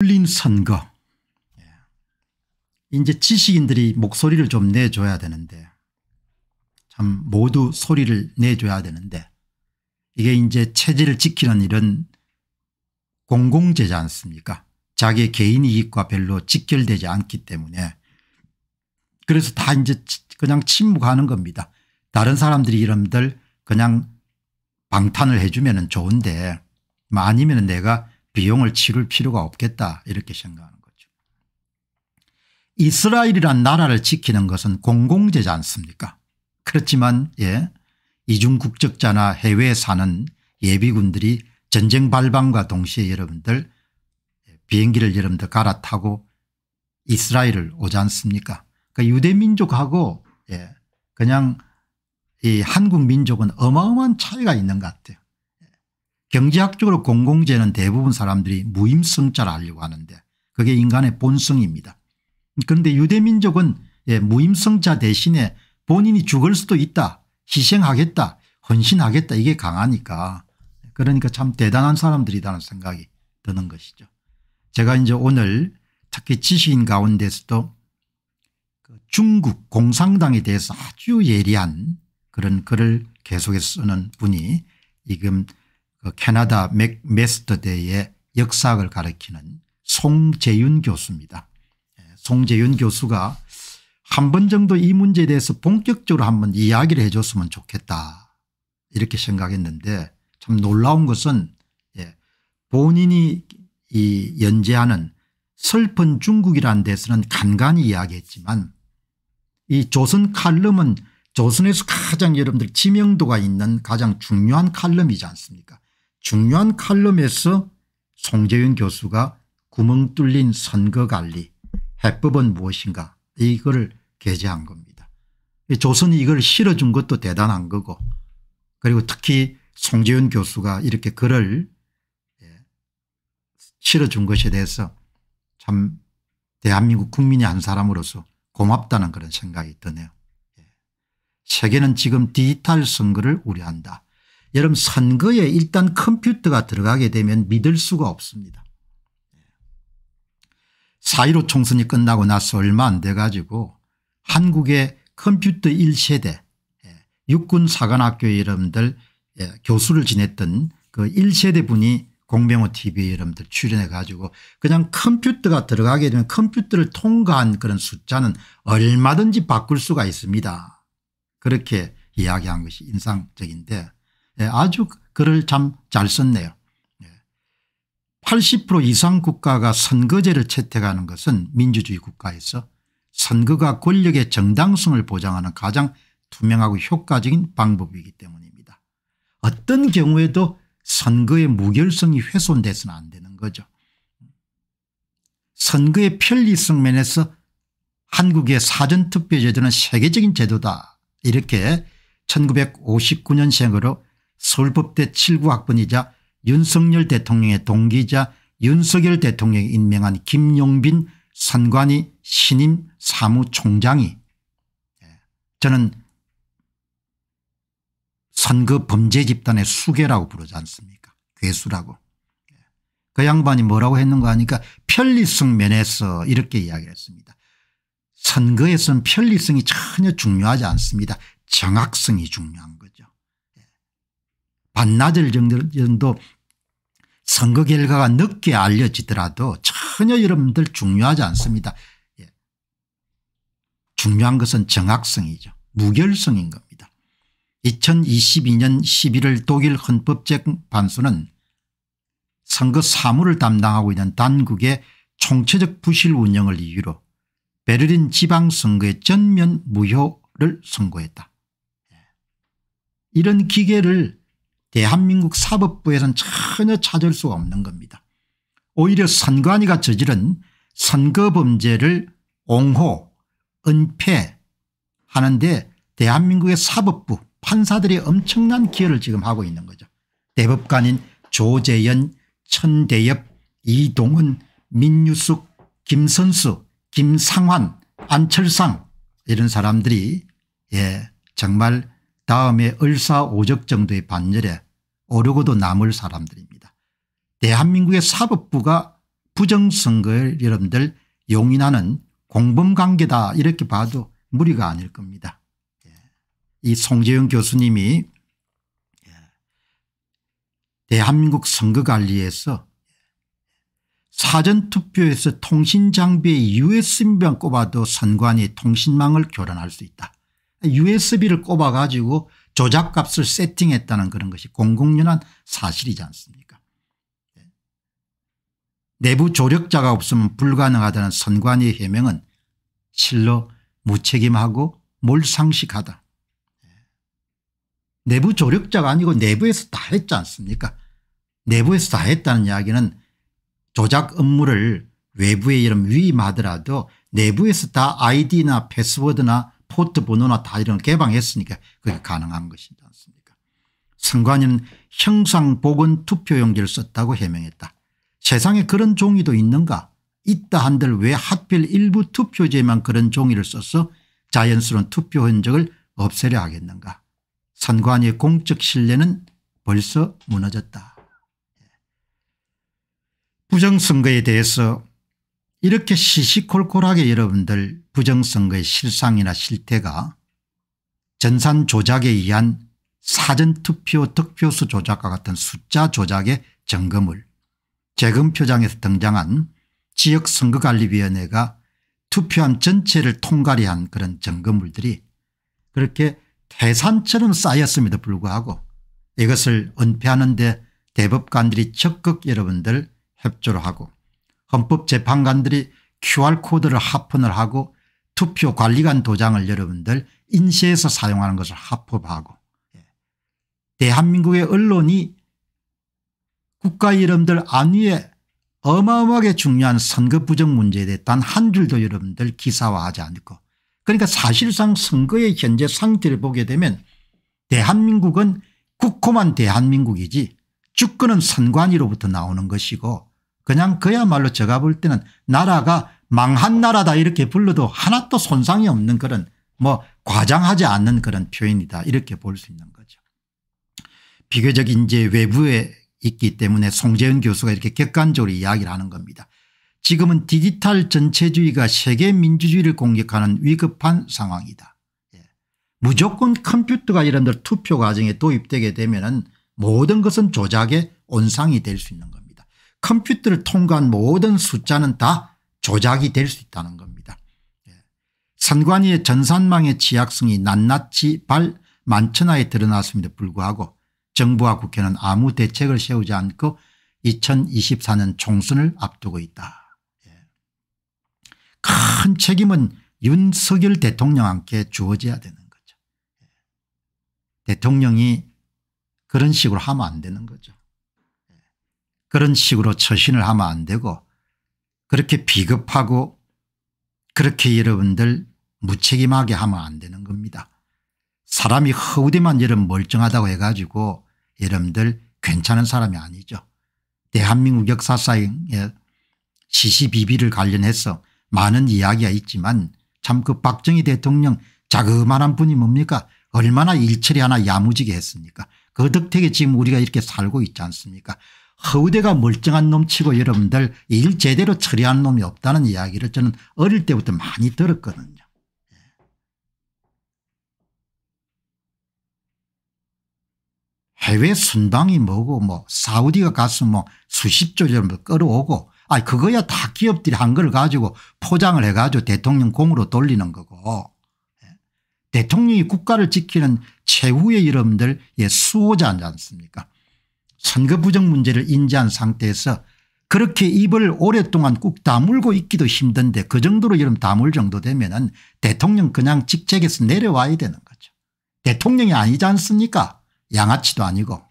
린 선거. 예. 이제 지식인들이 목소리를 좀 내줘야 되는데 참 모두 소리를 내줘야 되는데 이게 이제 체제를 지키는 일은 공공재지 않습니까 자기 의 개인 이익과 별로 직결되지 않기 때문에 그래서 다 이제 그냥 침묵하는 겁니다. 다른 사람들이 이름들 그냥 방탄을 해주면 좋은데 뭐 아니면 내가 비용을 치를 필요가 없겠다 이렇게 생각하는 거죠. 이스라엘이란 나라를 지키는 것은 공공재지 않습니까 그렇지만 예 이중국적자나 해외에 사는 예비군들이 전쟁 발방과 동시에 여러분들 예, 비행기를 여러분들 갈아타고 이스라엘을 오지 않습니까 그러니까 유대민족하고 예 그냥 이 한국 민족은 어마어마한 차이가 있는 것 같아요. 경제학적으로 공공재는 대부분 사람들이 무임승자를 알려고 하는데 그게 인간의 본성입니다. 그런데 유대민족은 예, 무임승자 대신에 본인이 죽을 수도 있다 희생하겠다 헌신하겠다 이게 강하니까 그러니까 참 대단한 사람들이라는 생각이 드는 것이죠. 제가 이제 오늘 특히 지식인 가운데서도 그 중국 공산당에 대해서 아주 예리한 그런 글을 계속해서 쓰는 분이 지금 그 캐나다 맥메스터대의 역사학을 가르치는 송재윤 교수입니다. 예, 송재윤 교수가 한 번 정도 이 문제에 대해서 본격적으로 한번 이야기를 해 줬으면 좋겠다 이렇게 생각했는데 참 놀라운 것은 예, 본인이 이 연재하는 슬픈 중국이라는 데서는 간간히 이야기했지만 이 조선 칼럼은 조선에서 가장 여러분들 지명도가 있는 가장 중요한 칼럼이지 않습니까 중요한 칼럼에서 송재윤 교수가 구멍 뚫린 선거관리 해법은 무엇인가 이걸 게재한 겁니다. 조선이 이걸 실어준 것도 대단한 거고 그리고 특히 송재윤 교수가 이렇게 글을 예, 실어준 것에 대해서 참 대한민국 국민이 한 사람으로서 고맙다는 그런 생각이 드네요. 예. 세계는 지금 디지털 선거를 우려한다. 여러분 선거에 일단 컴퓨터가 들어가게 되면 믿을 수가 없습니다. 4.15 총선이 끝나고 나서 얼마 안 돼 가지고 한국의 컴퓨터 1세대 예, 육군사관학교 여러분들 예, 교수를 지냈던 그 1세대 분이 공병호 tv 여러분들 출연해 가지고 그냥 컴퓨터가 들어가게 되면 컴퓨터를 통과한 그런 숫자는 얼마든지 바꿀 수가 있습니다. 그렇게 이야기한 것이 인상적인데 예, 아주 글을 참 잘 썼네요. 80% 예. 이상 국가가 선거제를 채택하는 것은 민주주의 국가에서 선거가 권력의 정당성을 보장하는 가장 투명하고 효과적인 방법이기 때문입니다. 어떤 경우에도 선거의 무결성이 훼손돼서는 안 되는 거죠. 선거의 편리성 면에서 한국의 사전투표제도는 세계적인 제도다 이렇게 1959년생으로 서울법대 7구 학번이자 윤석열 대통령의 동기이자 윤석열 대통령이 임명한 김용빈 선관위 신임 사무총장이 예, 저는 선거 범죄 집단의 수괴라고 부르지 않습니까 괴수라고 예, 그 양반이 뭐라고 했는가 하니까 편리성 면에서 이렇게 이야기를 했습니다 선거에서는 편리성이 전혀 중요하지 않습니다 정확성이 중요한 거죠 반나절 정도 선거 결과가 늦게 알려지더라도 전혀 여러분들 중요하지 않습니다. 예. 중요한 것은 정확성이죠. 무결성인 겁니다. 2022년 11월 독일 헌법재판소는 선거 사무를 담당하고 있는 단국의 총체적 부실 운영을 이유로 베를린 지방선거의 전면 무효를 선고했다. 예. 이런 기계를 대한민국 사법부에선 전혀 찾을 수가 없는 겁니다. 오히려 선관위가 저지른 선거범죄를 옹호 은폐하는데 대한민국의 사법부 판사들이 엄청난 기여를 지금 하고 있는 거죠. 대법관인 조재연 천대엽 이동은 민유숙 김선수 김상환 안철상 이런 사람들이 예 정말 다음에 을사오적 정도의 반열에 오르고도 남을 사람들입니다. 대한민국의 사법부가 부정선거를 여러분들 용인하는 공범관계다 이렇게 봐도 무리가 아닐 겁니다. 예. 이 송재영 교수님이 예, 대한민국 선거관리에서 사전투표에서 통신장비의 USB만 꼽아도 선관위 통신망을 교란할 수 있다. usb를 꼽아가지고 조작값을 세팅했다는 그런 것이 공공연한 사실이지 않습니까 예. 내부 조력자가 없으면 불가능하다는 선관위의 해명은 실로 무책임하고 몰상식하다. 예. 내부 조력자가 아니고 내부에서 다 했지 않습니까 내부에서 다 했다는 이야기는 조작 업무를 외부에 이런 위임하더라도 내부에서 다 아이디나 패스워드나 포트 번호나 다 이런 개방했으니까 그게 가능한 것이지 않습니까 선관위는 형상복원 투표용지를 썼다고 해명했다. 세상에 그런 종이도 있는가 있다 한들 왜 하필 일부 투표지만 그런 종이를 써서 자연스러운 투표 흔적을 없애려 하겠는가 선관위의 공적 신뢰는 벌써 무너졌다. 예. 부정선거에 대해서 이렇게 시시콜콜하게 여러분들 부정선거의 실상이나 실태가 전산 조작에 의한 사전투표 득표수 조작과 같은 숫자 조작의 점검을 재검표장에서 등장한 지역선거관리위원회가 투표함 전체를 통갈이한 그런 점검물들이 그렇게 태산처럼 쌓였음에도 불구하고 이것을 은폐하는 데 대법관들이 적극 여러분들 협조를 하고 헌법재판관들이 QR코드를 하판을 하고 투표관리관 도장을 여러분들 인쇄해서 사용하는 것을 합법하고 예. 대한민국의 언론이 국가 이름들 안위에 어마어마하게 중요한 선거 부정 문제에 대해 단한 줄도 여러분들 기사화하지 않고 그러니까 사실상 선거의 현재 상태를 보게 되면 대한민국은 국호만 대한민국이지 주권은 선관위로부터 나오는 것이고 그냥 그야말로 제가 볼 때는 나라가 망한 나라다 이렇게 불러도 하나도 손상이 없는 그런 뭐 과장하지 않는 그런 표현이다 이렇게 볼 수 있는 거죠. 비교적 인제 외부에 있기 때문에 송재현 교수가 이렇게 객관적으로 이야기를 하는 겁니다. 지금은 디지털 전체주의가 세계 민주주의를 공격하는 위급한 상황이다. 예. 무조건 컴퓨터가 이런 데 투표 과정에 도입되게 되면 은 모든 것은 조작의 온상이 될 수 있는 거죠. 컴퓨터를 통과한 모든 숫자는 다 조작이 될 수 있다는 겁니다. 예. 선관위의 전산망의 취약성이 낱낱이 발 만천하에 드러났음에도 불구하고 정부와 국회는 아무 대책을 세우지 않고 2024년 총선을 앞두고 있다. 예. 큰 책임은 윤석열 대통령한테 주어져야 되는 거죠. 예. 대통령이 그런 식으로 하면 안 되는 거죠. 그런 식으로 처신을 하면 안 되고 그렇게 비겁하고 그렇게 여러분들 무책임하게 하면 안 되는 겁니다. 사람이 허우대만 여러분 멀쩡하다고 해가지고 여러분들 괜찮은 사람이 아니죠. 대한민국 역사상의 시시비비를 관련해서 많은 이야기가 있지만 참 그 박정희 대통령 자그만한 분이 뭡니까 얼마나 일처리 하나 야무지게 했습니까 그 덕택에 지금 우리가 이렇게 살고 있지 않습니까 허우대가 멀쩡한 놈치고 여러분들 일 제대로 처리한 놈이 없다는 이야기를 저는 어릴 때부터 많이 들었거든요. 예. 해외 순방이 뭐고 뭐 사우디가 가서 뭐 수십 조를 끌어오고 아 그거야 다 기업들이 한 걸 가지고 포장을 해가지고 대통령 공으로 돌리는 거고 예. 대통령이 국가를 지키는 최후의 여러분들의 예, 수호자지 않습니까 선거 부정 문제를 인지한 상태에서 그렇게 입을 오랫동안 꾹 다물고 있기도 힘든데 그 정도로 이름 다물 정도 되면 은 대통령 그냥 직책에서 내려와야 되는 거죠. 대통령이 아니지 않습니까 양아치도 아니고.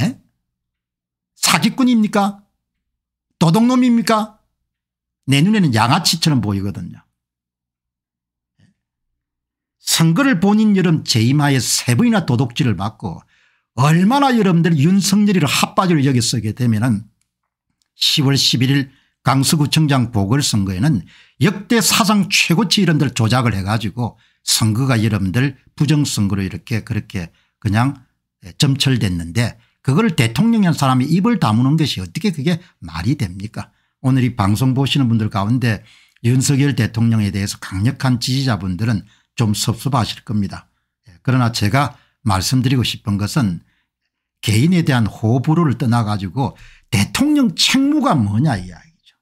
에? 예? 사기꾼입니까 도둑놈입니까 내 눈에는 양아치처럼 보이거든요. 선거를 본인 여름 재임하에 세 번이나 도둑질을 받고 얼마나 여러분들 윤석열이를 핫바지로 여기쓰게 되면은 10월 11일 강서구청장 보궐선거에는 역대 사상 최고치 이런들 조작을 해가지고 선거가 여러분들 부정선거로 이렇게 그렇게 그냥 예, 점철됐는데 그걸 대통령이라는 사람이 입을 다무는 것이 어떻게 그게 말이 됩니까 오늘 이 방송 보시는 분들 가운데 윤석열 대통령에 대해서 강력한 지지자분들은 좀 섭섭하실 겁니다. 예, 그러나 제가 말씀드리고 싶은 것은 개인에 대한 호불호를 떠나가지고 대통령 책무가 뭐냐 이야기죠.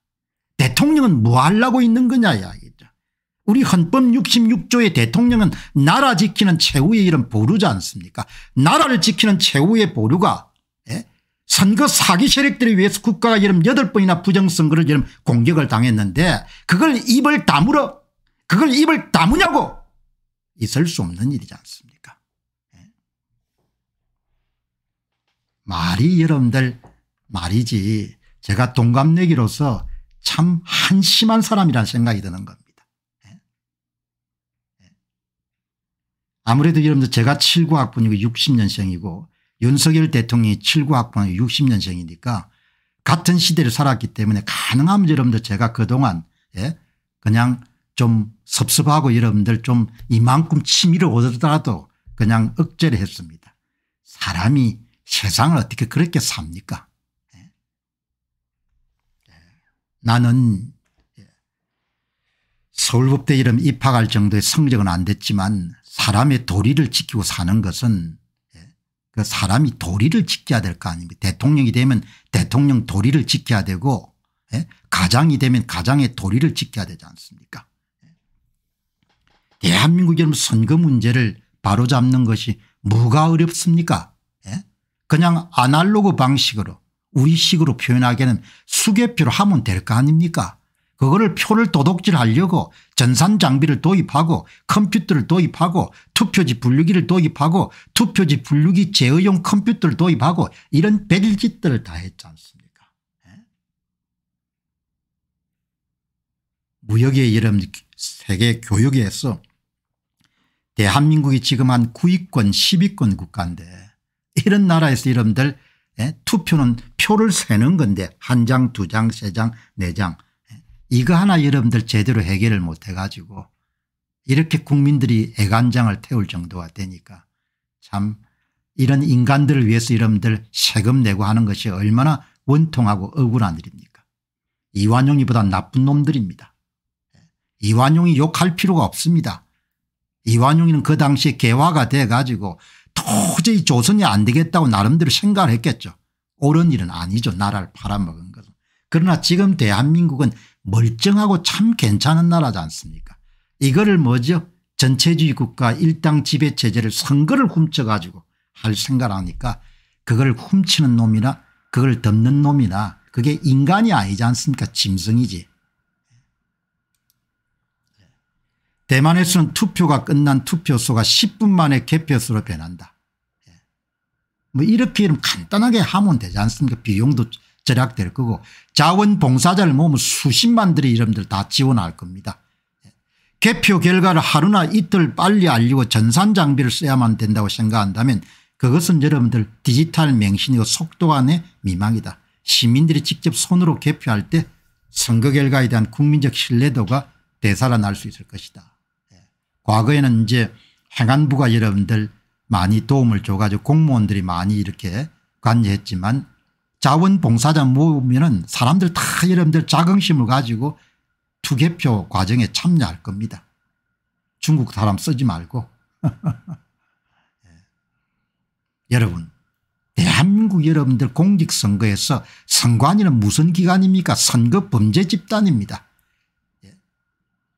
대통령은 뭐 하려고 있는 거냐 이야기죠. 우리 헌법 66조의 대통령은 나라 지키는 최후의 일은 보루지 않습니까 나라를 지키는 최후의 보루가 예? 선거 사기 세력들에 위해서 국가가 이름 8번이나 부정선거를 이름 공격을 당했는데 그걸 입을 다물어 그걸 입을 다무냐고 있을 수 없는 일이지 않습니까 말이 여러분들 말이지 제가 동갑내기로서 참 한심한 사람이라는 생각이 드는 겁니다. 예. 예. 아무래도 여러분들 제가 79학번이고 60년생이고 윤석열 대통령이 79학번이고 60년생이니까 같은 시대를 살았기 때문에 가능하면 여러분들 제가 그동안 예, 그냥 좀 섭섭하고 여러분들 좀 이만큼 취미를 얻더라도 그냥 억제를 했습니다. 사람이 세상을 어떻게 그렇게 삽니까? 예. 예. 나는 예. 서울법대 이름 입학할 정도의 성적은 안 됐지만 사람의 도리를 지키고 사는 것은 그 사람이 도리를 지켜야 될 거 아닙니까 대통령이 되면 대통령 도리를 지켜야 되고 가장이 되면 가장의 도리를 지켜야 되지 않습니까 대한민국 여러 선거 문제를 바로잡는 것이 뭐가 어렵습니까 그냥 아날로그 방식으로 우리식으로 표현하기에는 수개표로 하면 될 거 아닙니까 그거를 표를 도둑질하려고 전산 장비를 도입하고 컴퓨터를 도입하고 투표지 분류기를 도입하고 투표지 분류기 제어용 컴퓨터를 도입하고 이런 배질짓들을 다 했지 않습니까 네? 무역의 여름 세계 교육에서 대한민국이 지금 한 9위권 10위권 국가인데 이런 나라에서 이름들 예, 투표는 표를 세는 건데 한 장, 두 장, 세 장, 네 장. 예, 이거 하나 여러분들 제대로 해결을 못 해가지고 이렇게 국민들이 애간장을 태울 정도가 되니까 참 이런 인간들을 위해서 여러분들 세금 내고 하는 것이 얼마나 원통하고 억울한 일입니까 이완용이보다 나쁜 놈들입니다. 예, 이완용이 욕할 필요가 없습니다. 이완용이는 그 당시에 개화가 돼 가지고 도저히 조선이 안 되겠다고 나름대로 생각을 했겠죠. 옳은 일은 아니죠. 나라를 팔아먹은 것은. 그러나 지금 대한민국은 멀쩡하고 참 괜찮은 나라지 않습니까 이거를 뭐죠 전체주의 국가 일당 지배체제를 선거를 훔쳐가지고 할 생각을 하니까 그걸 훔치는 놈이나 그걸 덮는 놈이나 그게 인간이 아니지 않습니까 짐승이지. 대만에서는 투표가 끝난 투표소가 10분 만에 개표수로 변한다. 뭐 이렇게 간단하게 하면 되지 않습니까 비용도 절약될 거고 자원봉사자를 모으면 수십만들의 이름들 다 지원할 겁니다. 예. 개표 결과를 하루나 이틀 빨리 알리고 전산장비를 써야만 된다고 생각한다면 그것은 여러분들 디지털 맹신이고 속도안의 미망이다. 시민들이 직접 손으로 개표할 때 선거 결과에 대한 국민적 신뢰도가 되살아날 수 있을 것이다. 예. 과거에는 이제 행안부가 여러분들 많이 도움을 줘가지고 공무원들이 많이 이렇게 관여했지만 자원봉사자 모으면은 사람들 다 여러분들 자긍심을 가지고 투개표 과정에 참여할 겁니다. 중국 사람 쓰지 말고. 예. 여러분 대한민국 여러분들 공직선거에서 선관위는 무슨 기관입니까 선거 범죄 집단입니다.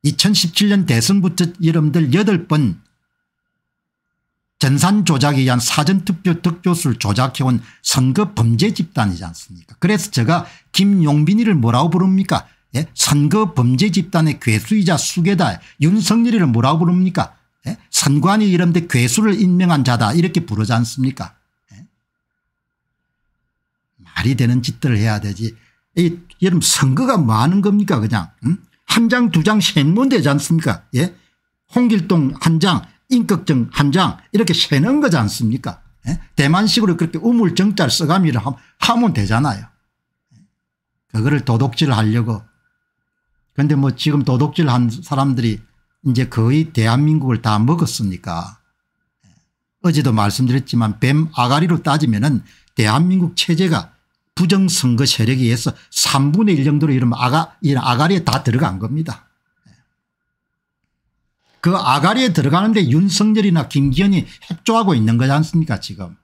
2017년 예. 대선부터 여러분들 8번 전산 조작에 의한 사전투표 득표수를 조작해온 선거 범죄 집단이지 않습니까 그래서 제가 김용빈이를 뭐라고 부릅니까 예? 선거 범죄 집단의 괴수이자 수괴다 윤석열이를 뭐라고 부릅니까 예? 선관위 이름대 괴수를 임명한 자다 이렇게 부르지 않습니까 예? 말이 되는 짓들을 해야 되지 이 여러분 선거가 뭐 하는 겁니까 그냥 음? 한장 두장 생문 되지 않습니까 예? 홍길동 한장 인격증 한 장 이렇게 세는 거지 않습니까 예? 대만식으로 그렇게 우물정자를 써가미를 하면 되잖아요. 예? 그거를 도둑질 하려고 그런데 뭐 지금 도둑질 한 사람들이 이제 거의 대한민국을 다 먹었으니까 예? 어제도 말씀드렸지만 뱀 아가리로 따지면 은 대한민국 체제가 부정선거 세력에 의해서 3분의 1 정도로 이런 아가, 이런 아가리에 다 들어간 겁니다. 그 아가리에 들어가는데 윤석열이나 김기현이 협조하고 있는 거지 않습니까 지금.